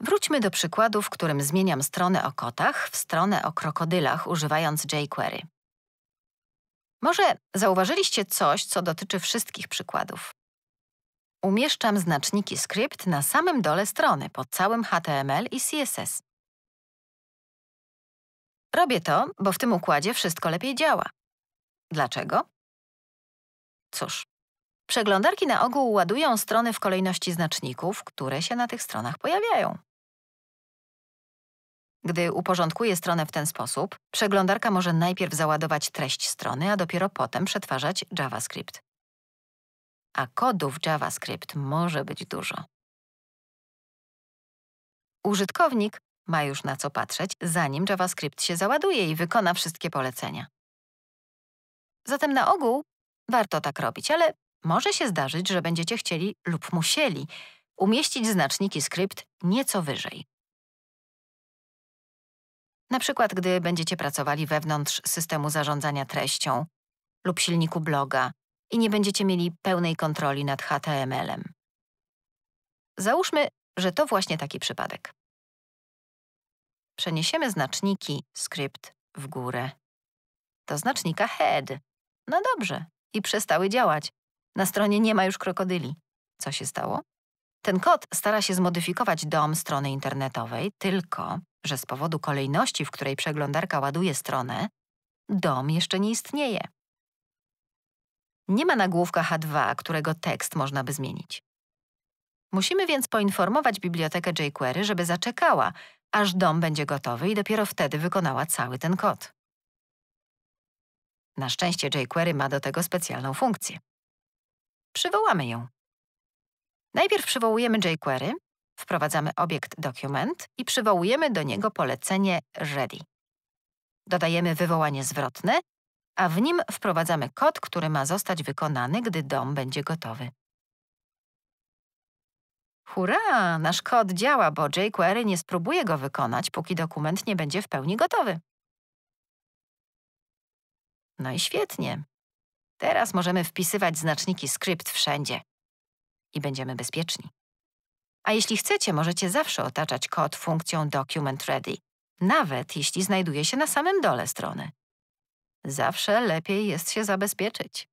Wróćmy do przykładu, w którym zmieniam stronę o kotach w stronę o krokodylach używając jQuery. Może zauważyliście coś, co dotyczy wszystkich przykładów. Umieszczam znaczniki skrypt na samym dole strony pod całym HTML i CSS. Robię to, bo w tym układzie wszystko lepiej działa. Dlaczego? Cóż, przeglądarki na ogół ładują strony w kolejności znaczników, które się na tych stronach pojawiają. Gdy uporządkuje stronę w ten sposób, przeglądarka może najpierw załadować treść strony, a dopiero potem przetwarzać JavaScript. A kodów JavaScript może być dużo. Użytkownik ma już na co patrzeć, zanim JavaScript się załaduje i wykona wszystkie polecenia. Zatem na ogół warto tak robić, ale może się zdarzyć, że będziecie chcieli lub musieli umieścić znaczniki skrypt nieco wyżej. Na przykład, gdy będziecie pracowali wewnątrz systemu zarządzania treścią lub silniku bloga i nie będziecie mieli pełnej kontroli nad HTML-em. Załóżmy, że to właśnie taki przypadek. Przeniesiemy znaczniki script w górę. Do znacznika head. No dobrze, i przestały działać. Na stronie nie ma już krokodyli. Co się stało? Ten kod stara się zmodyfikować dom strony internetowej, tylko że z powodu kolejności, w której przeglądarka ładuje stronę, dom jeszcze nie istnieje. Nie ma nagłówka H2, którego tekst można by zmienić. Musimy więc poinformować bibliotekę jQuery, żeby zaczekała, aż dom będzie gotowy i dopiero wtedy wykonała cały ten kod. Na szczęście jQuery ma do tego specjalną funkcję. Przywołamy ją. Najpierw przywołujemy jQuery Wprowadzamy obiekt dokument i przywołujemy do niego polecenie ready. Dodajemy wywołanie zwrotne, a w nim wprowadzamy kod, który ma zostać wykonany, gdy dom będzie gotowy. Hurra! Nasz kod działa, bo jQuery nie spróbuje go wykonać, póki dokument nie będzie w pełni gotowy. No i świetnie. Teraz możemy wpisywać znaczniki script wszędzie. I będziemy bezpieczni. A jeśli chcecie, możecie zawsze otaczać kod funkcją Document Ready, nawet jeśli znajduje się na samym dole strony. Zawsze lepiej jest się zabezpieczyć.